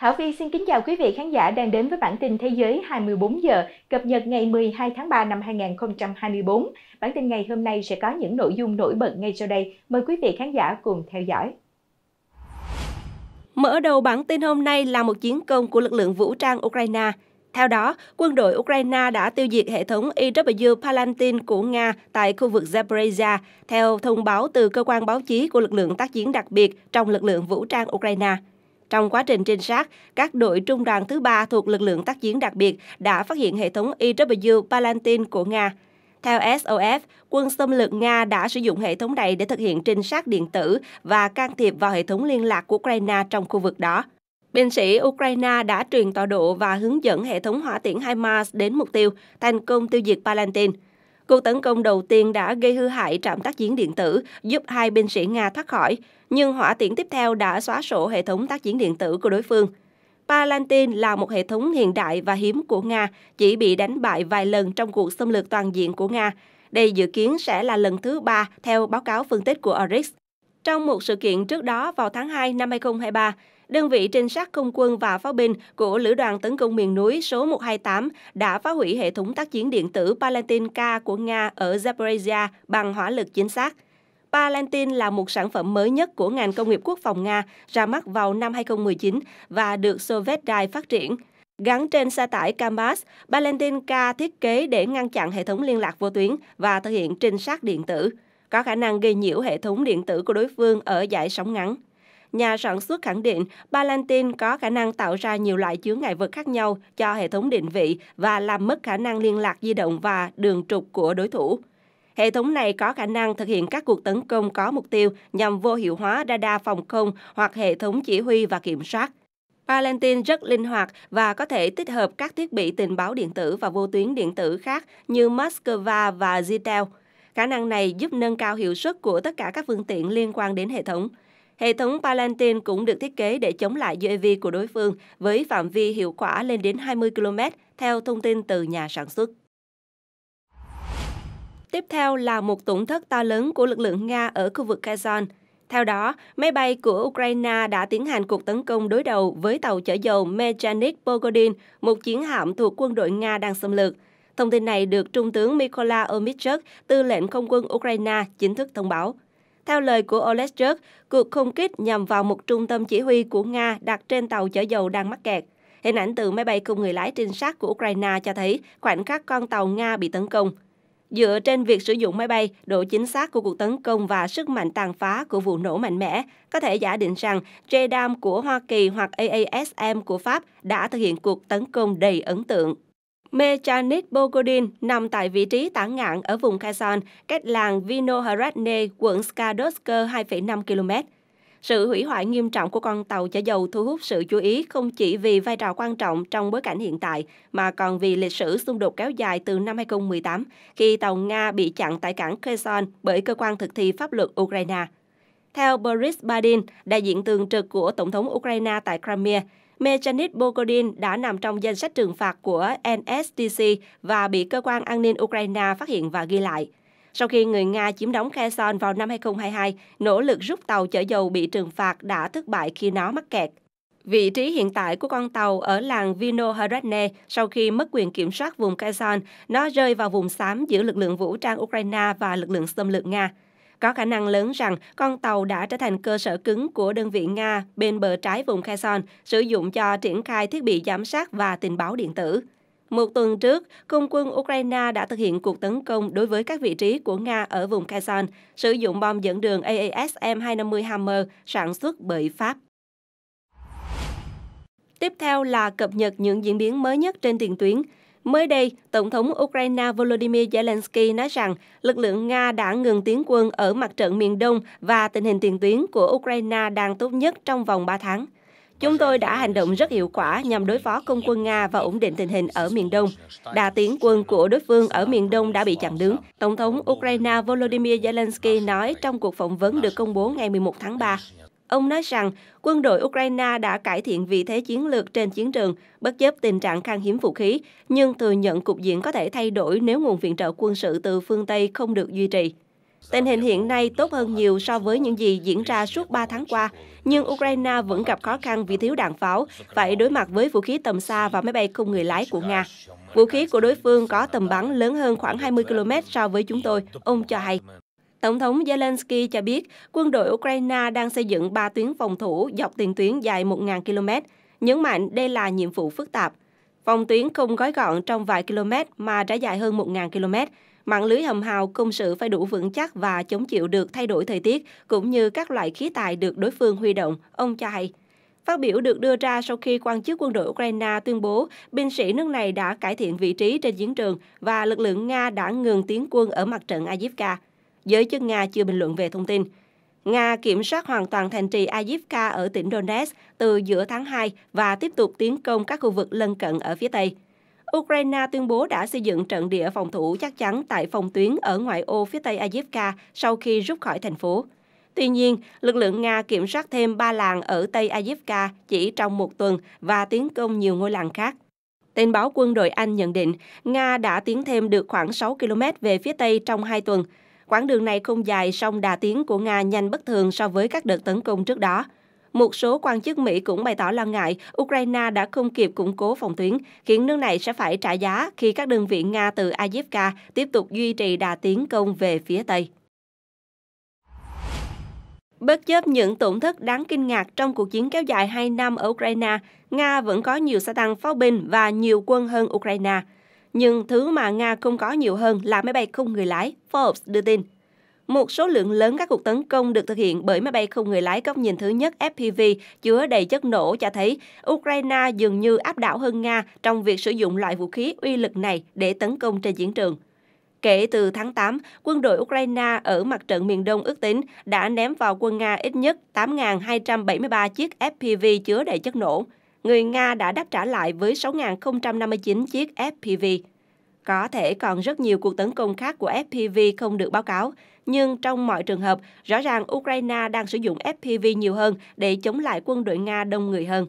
Thảo Vy xin kính chào quý vị khán giả đang đến với bản tin thế giới 24 giờ cập nhật ngày 12 tháng 3 năm 2024. Bản tin ngày hôm nay sẽ có những nội dung nổi bật ngay sau đây. Mời quý vị khán giả cùng theo dõi. Mở đầu bản tin hôm nay là một chiến công của lực lượng vũ trang Ukraine. Theo đó, quân đội Ukraine đã tiêu diệt hệ thống EW Palantin của Nga tại khu vực Zaporizhia, theo thông báo từ cơ quan báo chí của lực lượng tác chiến đặc biệt trong lực lượng vũ trang Ukraine. Trong quá trình trinh sát, các đội trung đoàn thứ ba thuộc lực lượng tác chiến đặc biệt đã phát hiện hệ thống EW Palantin của Nga. Theo SOF, quân xâm lược Nga đã sử dụng hệ thống này để thực hiện trinh sát điện tử và can thiệp vào hệ thống liên lạc của Ukraine trong khu vực đó. Binh sĩ Ukraine đã truyền tọa độ và hướng dẫn hệ thống hỏa tiễn HIMARS đến mục tiêu, thành công tiêu diệt Palantin. Cuộc tấn công đầu tiên đã gây hư hại trạm tác chiến điện tử, giúp hai binh sĩ Nga thoát khỏi nhưng hỏa tiễn tiếp theo đã xóa sổ hệ thống tác chiến điện tử của đối phương. Palantin là một hệ thống hiện đại và hiếm của Nga, chỉ bị đánh bại vài lần trong cuộc xâm lược toàn diện của Nga. Đây dự kiến sẽ là lần thứ ba theo báo cáo phân tích của Oryx. Trong một sự kiện trước đó vào tháng 2 năm 2023, đơn vị trinh sát không quân và pháo binh của Lữ đoàn tấn công miền núi số 128 đã phá hủy hệ thống tác chiến điện tử Palantin K của Nga ở Zaporizhia bằng hỏa lực chính xác. Palantin là một sản phẩm mới nhất của ngành công nghiệp quốc phòng Nga ra mắt vào năm 2019 và được Sovetdai phát triển. Gắn trên xe tải Kamaz, Palantin K thiết kế để ngăn chặn hệ thống liên lạc vô tuyến và thực hiện trinh sát điện tử, có khả năng gây nhiễu hệ thống điện tử của đối phương ở dải sóng ngắn. Nhà sản xuất khẳng định Palantin có khả năng tạo ra nhiều loại chướng ngại vật khác nhau cho hệ thống định vị và làm mất khả năng liên lạc di động và đường trục của đối thủ. Hệ thống này có khả năng thực hiện các cuộc tấn công có mục tiêu nhằm vô hiệu hóa radar phòng không hoặc hệ thống chỉ huy và kiểm soát. Palantin rất linh hoạt và có thể tích hợp các thiết bị tình báo điện tử và vô tuyến điện tử khác như Moscow và Zitel. Khả năng này giúp nâng cao hiệu suất của tất cả các phương tiện liên quan đến hệ thống. Hệ thống Palantin cũng được thiết kế để chống lại UAV của đối phương với phạm vi hiệu quả lên đến 20 km, theo thông tin từ nhà sản xuất. Tiếp theo là một tổn thất to lớn của lực lượng Nga ở khu vực Kazan. Theo đó, máy bay của Ukraine đã tiến hành cuộc tấn công đối đầu với tàu chở dầu Mechanik Pogodin, một chiến hạm thuộc quân đội Nga đang xâm lược. Thông tin này được Trung tướng Mykola Omichuk, tư lệnh không quân Ukraine, chính thức thông báo. Theo lời của Oleschuk, cuộc không kích nhằm vào một trung tâm chỉ huy của Nga đặt trên tàu chở dầu đang mắc kẹt. Hình ảnh từ máy bay không người lái trinh sát của Ukraine cho thấy khoảnh khắc con tàu Nga bị tấn công. Dựa trên việc sử dụng máy bay, độ chính xác của cuộc tấn công và sức mạnh tàn phá của vụ nổ mạnh mẽ, có thể giả định rằng JDAM của Hoa Kỳ hoặc AASM của Pháp đã thực hiện cuộc tấn công đầy ấn tượng. Mechanit Bogodin nằm tại vị trí tản ngạn ở vùng Kherson, cách làng Vinohradne, quận Skadovsk 2,5 km. Sự hủy hoại nghiêm trọng của con tàu chở dầu thu hút sự chú ý không chỉ vì vai trò quan trọng trong bối cảnh hiện tại, mà còn vì lịch sử xung đột kéo dài từ năm 2018, khi tàu Nga bị chặn tại cảng Kherson bởi cơ quan thực thi pháp luật Ukraine. Theo Boris Badin, đại diện thường trực của Tổng thống Ukraine tại Crimea, Mechanit Bogodin đã nằm trong danh sách trừng phạt của NSDC và bị cơ quan an ninh Ukraine phát hiện và ghi lại sau khi người Nga chiếm đóng Kherson vào năm 2022, nỗ lực rút tàu chở dầu bị trừng phạt đã thất bại khi nó mắc kẹt. Vị trí hiện tại của con tàu ở làng Vinohradne sau khi mất quyền kiểm soát vùng Kherson, nó rơi vào vùng xám giữa lực lượng vũ trang Ukraine và lực lượng xâm lược Nga. Có khả năng lớn rằng con tàu đã trở thành cơ sở cứng của đơn vị Nga bên bờ trái vùng Kherson, sử dụng cho triển khai thiết bị giám sát và tình báo điện tử. Một tuần trước, không quân Ukraine đã thực hiện cuộc tấn công đối với các vị trí của Nga ở vùng Kherson, sử dụng bom dẫn đường AASM-250 Hammer sản xuất bởi Pháp. Tiếp theo là cập nhật những diễn biến mới nhất trên tiền tuyến. Mới đây, Tổng thống Ukraine Volodymyr Zelensky nói rằng lực lượng Nga đã ngừng tiến quân ở mặt trận miền Đông và tình hình tiền tuyến của Ukraine đang tốt nhất trong vòng 3 tháng. Chúng tôi đã hành động rất hiệu quả nhằm đối phó công quân Nga và ổn định tình hình ở miền Đông. Đà tiến quân của đối phương ở miền Đông đã bị chặn đứng. Tổng thống Ukraine Volodymyr Zelensky nói trong cuộc phỏng vấn được công bố ngày 11 tháng 3. Ông nói rằng quân đội Ukraine đã cải thiện vị thế chiến lược trên chiến trường, bất chấp tình trạng khan hiếm vũ khí, nhưng thừa nhận cục diện có thể thay đổi nếu nguồn viện trợ quân sự từ phương Tây không được duy trì. Tình hình hiện nay tốt hơn nhiều so với những gì diễn ra suốt 3 tháng qua, nhưng Ukraine vẫn gặp khó khăn vì thiếu đạn pháo, phải đối mặt với vũ khí tầm xa và máy bay không người lái của Nga. Vũ khí của đối phương có tầm bắn lớn hơn khoảng 20 km so với chúng tôi, ông cho hay. Tổng thống Zelensky cho biết quân đội Ukraine đang xây dựng 3 tuyến phòng thủ dọc tiền tuyến dài 1.000 km, nhấn mạnh đây là nhiệm vụ phức tạp. Phòng tuyến không gói gọn trong vài km mà trải dài hơn 1.000 km, Mạng lưới hầm hào công sự phải đủ vững chắc và chống chịu được thay đổi thời tiết, cũng như các loại khí tài được đối phương huy động, ông cho hay. Phát biểu được đưa ra sau khi quan chức quân đội Ukraine tuyên bố binh sĩ nước này đã cải thiện vị trí trên chiến trường và lực lượng Nga đã ngừng tiến quân ở mặt trận Avdiivka. Giới chức Nga chưa bình luận về thông tin. Nga kiểm soát hoàn toàn thành trì Avdiivka ở tỉnh Donetsk từ giữa tháng 2 và tiếp tục tiến công các khu vực lân cận ở phía Tây. Ukraine tuyên bố đã xây dựng trận địa phòng thủ chắc chắn tại phòng tuyến ở ngoại ô phía tây Avdiivka sau khi rút khỏi thành phố. Tuy nhiên, lực lượng Nga kiểm soát thêm ba làng ở Tây Avdiivka chỉ trong một tuần và tiến công nhiều ngôi làng khác. Tên báo quân đội Anh nhận định, Nga đã tiến thêm được khoảng 6 km về phía Tây trong hai tuần. Quãng đường này không dài, song đà tiến của Nga nhanh bất thường so với các đợt tấn công trước đó. Một số quan chức Mỹ cũng bày tỏ lo ngại Ukraine đã không kịp củng cố phòng tuyến, khiến nước này sẽ phải trả giá khi các đơn vị Nga từ Avdiivka tiếp tục duy trì đà tiến công về phía Tây. Bất chấp những tổn thất đáng kinh ngạc trong cuộc chiến kéo dài 2 năm ở Ukraine, Nga vẫn có nhiều xe tăng pháo binh và nhiều quân hơn Ukraine. Nhưng thứ mà Nga không có nhiều hơn là máy bay không người lái, Forbes đưa tin. Một số lượng lớn các cuộc tấn công được thực hiện bởi máy bay không người lái góc nhìn thứ nhất FPV chứa đầy chất nổ cho thấy Ukraine dường như áp đảo hơn Nga trong việc sử dụng loại vũ khí uy lực này để tấn công trên chiến trường. Kể từ tháng 8, quân đội Ukraine ở mặt trận miền Đông ước tính đã ném vào quân Nga ít nhất 8.273 chiếc FPV chứa đầy chất nổ. Người Nga đã đáp trả lại với 6.059 chiếc FPV. Có thể còn rất nhiều cuộc tấn công khác của FPV không được báo cáo nhưng trong mọi trường hợp, rõ ràng Ukraine đang sử dụng FPV nhiều hơn để chống lại quân đội Nga đông người hơn.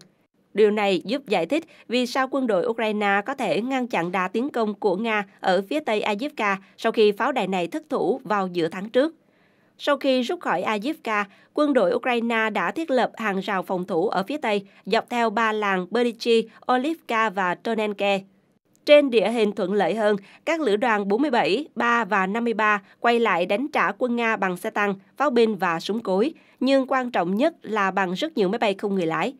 Điều này giúp giải thích vì sao quân đội Ukraine có thể ngăn chặn đà tiến công của Nga ở phía tây Avdiivka sau khi pháo đài này thất thủ vào giữa tháng trước. Sau khi rút khỏi Avdiivka, quân đội Ukraine đã thiết lập hàng rào phòng thủ ở phía tây dọc theo ba làng Berdichi, Olivka và Tonenke. Trên địa hình thuận lợi hơn, các lữ đoàn 47, 3 và 53 quay lại đánh trả quân Nga bằng xe tăng, pháo binh và súng cối, nhưng quan trọng nhất là bằng rất nhiều máy bay không người lái.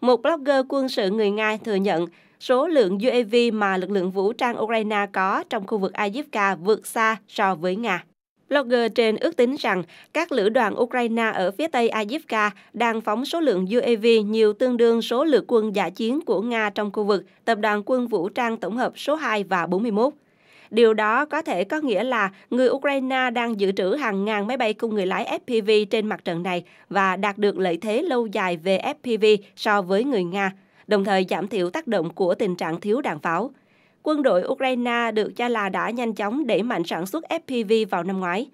Một blogger quân sự người Nga thừa nhận số lượng UAV mà lực lượng vũ trang Ukraine có trong khu vực Avdiivka vượt xa so với Nga. Blogger trên ước tính rằng các lữ đoàn Ukraine ở phía tây Avdiivka đang phóng số lượng UAV nhiều tương đương số lượng quân giả chiến của Nga trong khu vực Tập đoàn Quân Vũ Trang Tổng hợp số 2 và 41. Điều đó có thể có nghĩa là người Ukraine đang dự trữ hàng ngàn máy bay cung người lái FPV trên mặt trận này và đạt được lợi thế lâu dài về FPV so với người Nga, đồng thời giảm thiểu tác động của tình trạng thiếu đạn pháo quân đội Ukraine được cho là đã nhanh chóng đẩy mạnh sản xuất FPV vào năm ngoái.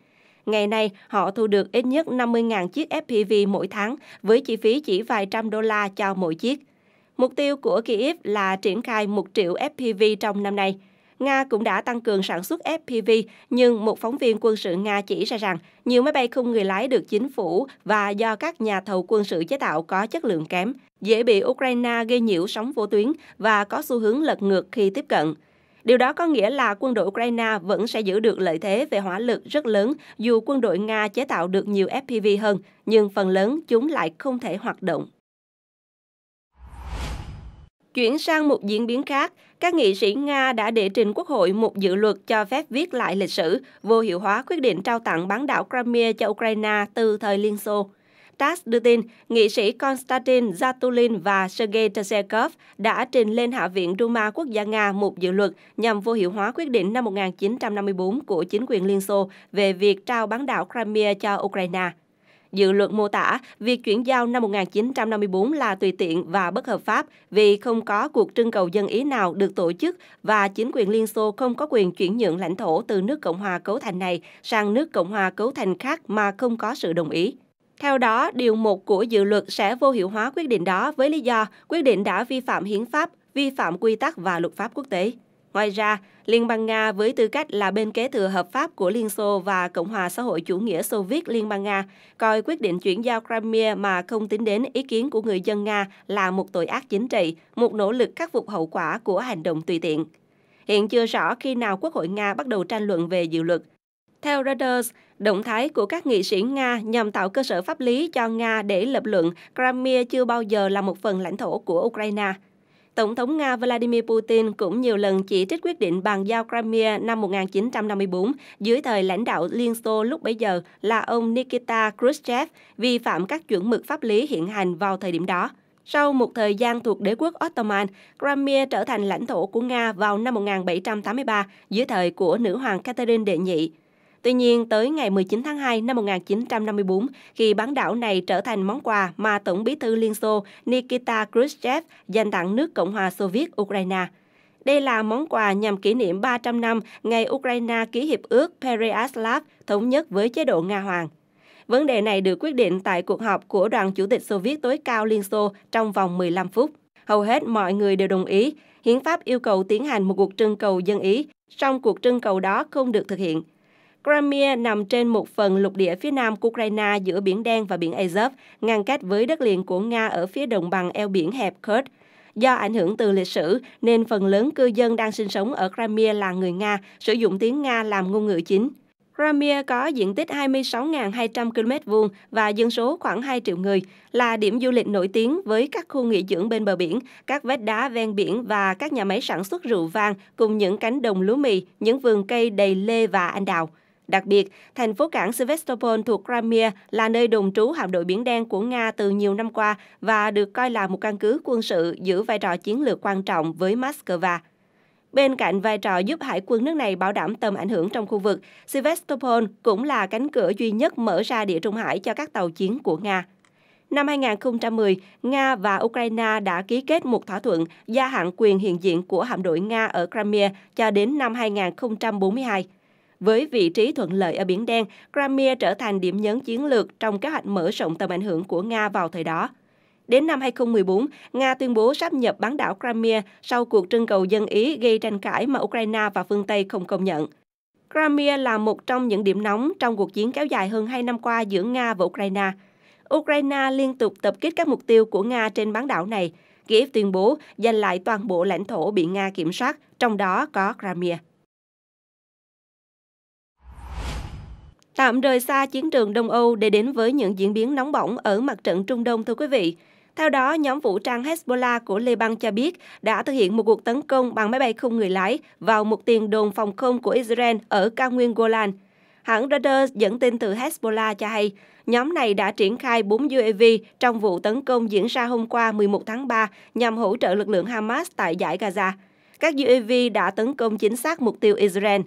Ngày nay, họ thu được ít nhất 50.000 chiếc FPV mỗi tháng với chi phí chỉ vài trăm đô la cho mỗi chiếc. Mục tiêu của Kyiv là triển khai 1 triệu FPV trong năm nay. Nga cũng đã tăng cường sản xuất FPV, nhưng một phóng viên quân sự Nga chỉ ra rằng nhiều máy bay không người lái được chính phủ và do các nhà thầu quân sự chế tạo có chất lượng kém, dễ bị Ukraine gây nhiễu sóng vô tuyến và có xu hướng lật ngược khi tiếp cận. Điều đó có nghĩa là quân đội Ukraine vẫn sẽ giữ được lợi thế về hỏa lực rất lớn dù quân đội Nga chế tạo được nhiều FPV hơn, nhưng phần lớn chúng lại không thể hoạt động. Chuyển sang một diễn biến khác, các nghị sĩ Nga đã đệ trình Quốc hội một dự luật cho phép viết lại lịch sử, vô hiệu hóa quyết định trao tặng bán đảo Crimea cho Ukraine từ thời Liên Xô. TASS đưa tin, nghị sĩ Konstantin Zatulin và Sergei Tsekov đã trình lên Hạ viện Duma Quốc gia Nga một dự luật nhằm vô hiệu hóa quyết định năm 1954 của chính quyền Liên Xô về việc trao bán đảo Crimea cho Ukraine. Dự luật mô tả việc chuyển giao năm 1954 là tùy tiện và bất hợp pháp vì không có cuộc trưng cầu dân Ý nào được tổ chức và chính quyền Liên Xô không có quyền chuyển nhượng lãnh thổ từ nước Cộng hòa cấu thành này sang nước Cộng hòa cấu thành khác mà không có sự đồng ý. Theo đó, Điều 1 của dự luật sẽ vô hiệu hóa quyết định đó với lý do quyết định đã vi phạm hiến pháp, vi phạm quy tắc và luật pháp quốc tế. Ngoài ra, Liên bang Nga với tư cách là bên kế thừa hợp pháp của Liên Xô và Cộng hòa xã hội chủ nghĩa Xô Viết Liên bang Nga, coi quyết định chuyển giao Crimea mà không tính đến ý kiến của người dân Nga là một tội ác chính trị, một nỗ lực khắc phục hậu quả của hành động tùy tiện. Hiện chưa rõ khi nào Quốc hội Nga bắt đầu tranh luận về dự luật. Theo Reuters, động thái của các nghị sĩ Nga nhằm tạo cơ sở pháp lý cho Nga để lập luận Crimea chưa bao giờ là một phần lãnh thổ của Ukraine. Tổng thống Nga Vladimir Putin cũng nhiều lần chỉ trích quyết định bàn giao Crimea năm 1954 dưới thời lãnh đạo Liên Xô lúc bấy giờ là ông Nikita Khrushchev vi phạm các chuẩn mực pháp lý hiện hành vào thời điểm đó. Sau một thời gian thuộc đế quốc Ottoman, Crimea trở thành lãnh thổ của Nga vào năm 1783 dưới thời của nữ hoàng Catherine Đệ Nhị. Tuy nhiên, tới ngày 19 tháng 2 năm 1954, khi bán đảo này trở thành món quà mà Tổng bí thư Liên Xô Nikita Khrushchev dành tặng nước Cộng hòa Xô Viết Ukraine. Đây là món quà nhằm kỷ niệm 300 năm ngày Ukraine ký hiệp ước Pereyaslav thống nhất với chế độ Nga Hoàng. Vấn đề này được quyết định tại cuộc họp của đoàn chủ tịch Xô Viết tối cao Liên Xô trong vòng 15 phút. Hầu hết mọi người đều đồng ý. Hiến pháp yêu cầu tiến hành một cuộc trưng cầu dân ý, song cuộc trưng cầu đó không được thực hiện. Crimea nằm trên một phần lục địa phía nam của Ukraine giữa Biển Đen và Biển Azov, ngăn cách với đất liền của Nga ở phía đồng bằng eo biển hẹp Kurd. Do ảnh hưởng từ lịch sử, nên phần lớn cư dân đang sinh sống ở Crimea là người Nga, sử dụng tiếng Nga làm ngôn ngữ chính. Crimea có diện tích 26.200 km vuông và dân số khoảng 2 triệu người, là điểm du lịch nổi tiếng với các khu nghỉ dưỡng bên bờ biển, các vách đá ven biển và các nhà máy sản xuất rượu vang cùng những cánh đồng lúa mì, những vườn cây đầy lê và anh đào. Đặc biệt, thành phố cảng Sevastopol thuộc Crimea là nơi đồn trú hạm đội Biển Đen của Nga từ nhiều năm qua và được coi là một căn cứ quân sự giữ vai trò chiến lược quan trọng với Moscow. Bên cạnh vai trò giúp hải quân nước này bảo đảm tầm ảnh hưởng trong khu vực, Sevastopol cũng là cánh cửa duy nhất mở ra địa trung hải cho các tàu chiến của Nga. Năm 2010, Nga và Ukraine đã ký kết một thỏa thuận gia hạn quyền hiện diện của hạm đội Nga ở Crimea cho đến năm 2042. Với vị trí thuận lợi ở Biển Đen, Crimea trở thành điểm nhấn chiến lược trong kế hoạch mở rộng tầm ảnh hưởng của Nga vào thời đó. Đến năm 2014, Nga tuyên bố sáp nhập bán đảo Crimea sau cuộc trưng cầu dân Ý gây tranh cãi mà Ukraine và phương Tây không công nhận. Crimea là một trong những điểm nóng trong cuộc chiến kéo dài hơn 2 năm qua giữa Nga và Ukraine. Ukraine liên tục tập kích các mục tiêu của Nga trên bán đảo này. Kiev tuyên bố giành lại toàn bộ lãnh thổ bị Nga kiểm soát, trong đó có Crimea. tạm rời xa chiến trường Đông Âu để đến với những diễn biến nóng bỏng ở mặt trận Trung Đông thưa quý vị. Theo đó, nhóm vũ trang Hezbollah của Liban cho biết đã thực hiện một cuộc tấn công bằng máy bay không người lái vào một tiền đồn phòng không của Israel ở cao nguyên Golan. Hãng Reuters dẫn tin từ Hezbollah cho hay, nhóm này đã triển khai 4 UAV trong vụ tấn công diễn ra hôm qua 11 tháng 3 nhằm hỗ trợ lực lượng Hamas tại giải Gaza. Các UAV đã tấn công chính xác mục tiêu Israel.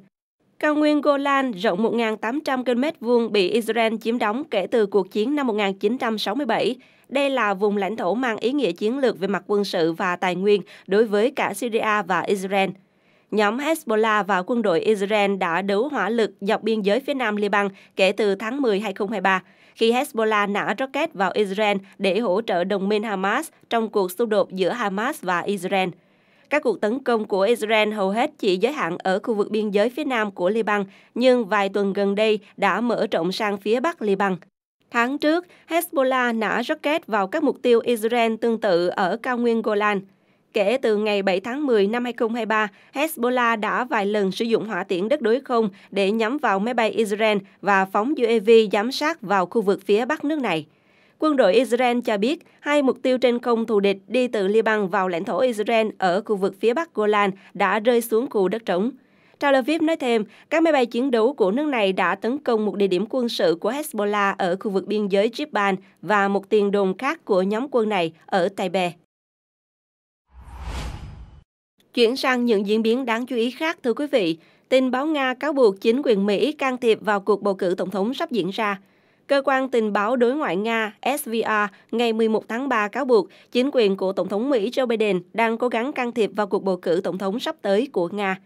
Cao nguyên Golan rộng 1.800 km vuông bị Israel chiếm đóng kể từ cuộc chiến năm 1967. Đây là vùng lãnh thổ mang ý nghĩa chiến lược về mặt quân sự và tài nguyên đối với cả Syria và Israel. Nhóm Hezbollah và quân đội Israel đã đấu hỏa lực dọc biên giới phía nam Liban kể từ tháng 10 2023, khi Hezbollah nã rocket vào Israel để hỗ trợ đồng minh Hamas trong cuộc xung đột giữa Hamas và Israel – các cuộc tấn công của Israel hầu hết chỉ giới hạn ở khu vực biên giới phía nam của Liban, nhưng vài tuần gần đây đã mở rộng sang phía bắc Liban. Tháng trước, Hezbollah nã rocket vào các mục tiêu Israel tương tự ở cao nguyên Golan. Kể từ ngày 7 tháng 10 năm 2023, Hezbollah đã vài lần sử dụng hỏa tiễn đất đối không để nhắm vào máy bay Israel và phóng UAV giám sát vào khu vực phía bắc nước này. Quân đội Israel cho biết hai mục tiêu trên không thù địch đi từ Liban vào lãnh thổ Israel ở khu vực phía bắc Golan đã rơi xuống cù đất trống. Tel Aviv nói thêm, các máy bay chiến đấu của nước này đã tấn công một địa điểm quân sự của Hezbollah ở khu vực biên giới Jibban và một tiền đồn khác của nhóm quân này ở Tây Bè. Chuyển sang những diễn biến đáng chú ý khác, thưa quý vị. Tin báo Nga cáo buộc chính quyền Mỹ can thiệp vào cuộc bầu cử tổng thống sắp diễn ra – Cơ quan tình báo đối ngoại Nga SVR ngày 11 tháng 3 cáo buộc chính quyền của Tổng thống Mỹ Joe Biden đang cố gắng can thiệp vào cuộc bầu cử tổng thống sắp tới của Nga.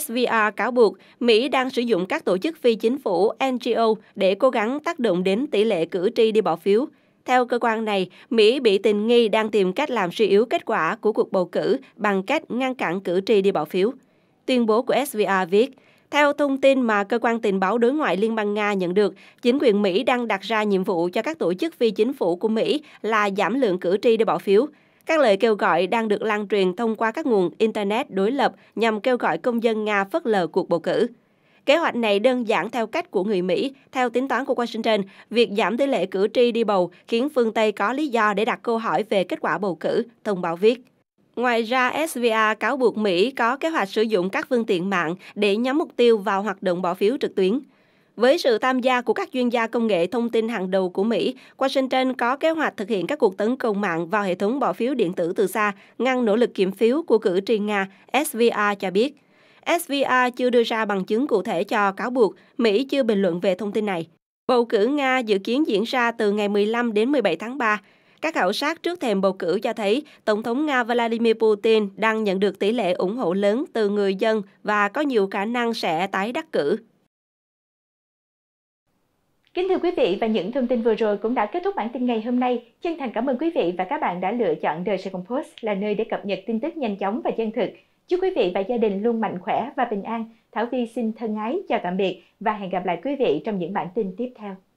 SVR cáo buộc Mỹ đang sử dụng các tổ chức phi chính phủ NGO để cố gắng tác động đến tỷ lệ cử tri đi bỏ phiếu. Theo cơ quan này, Mỹ bị tình nghi đang tìm cách làm suy yếu kết quả của cuộc bầu cử bằng cách ngăn cản cử tri đi bỏ phiếu. Tuyên bố của SVR viết, theo thông tin mà Cơ quan Tình báo Đối ngoại Liên bang Nga nhận được, chính quyền Mỹ đang đặt ra nhiệm vụ cho các tổ chức phi chính phủ của Mỹ là giảm lượng cử tri để bỏ phiếu. Các lời kêu gọi đang được lan truyền thông qua các nguồn Internet đối lập nhằm kêu gọi công dân Nga phớt lờ cuộc bầu cử. Kế hoạch này đơn giản theo cách của người Mỹ. Theo tính toán của Washington, việc giảm tỷ lệ cử tri đi bầu khiến phương Tây có lý do để đặt câu hỏi về kết quả bầu cử, thông báo viết. Ngoài ra, SVA cáo buộc Mỹ có kế hoạch sử dụng các phương tiện mạng để nhắm mục tiêu vào hoạt động bỏ phiếu trực tuyến. Với sự tham gia của các chuyên gia công nghệ thông tin hàng đầu của Mỹ, Washington có kế hoạch thực hiện các cuộc tấn công mạng vào hệ thống bỏ phiếu điện tử từ xa, ngăn nỗ lực kiểm phiếu của cử tri Nga, SVA cho biết. SVA chưa đưa ra bằng chứng cụ thể cho cáo buộc, Mỹ chưa bình luận về thông tin này. Bầu cử Nga dự kiến diễn ra từ ngày 15 đến 17 tháng 3. Các khảo sát trước thềm bầu cử cho thấy Tổng thống Nga Vladimir Putin đang nhận được tỷ lệ ủng hộ lớn từ người dân và có nhiều khả năng sẽ tái đắc cử. Kính thưa quý vị và những thông tin vừa rồi cũng đã kết thúc bản tin ngày hôm nay. Chân thành cảm ơn quý vị và các bạn đã lựa chọn Đời Sài Gòn Post là nơi để cập nhật tin tức nhanh chóng và chân thực. Chúc quý vị và gia đình luôn mạnh khỏe và bình an. Thảo Vi xin thân ái, chào tạm biệt và hẹn gặp lại quý vị trong những bản tin tiếp theo.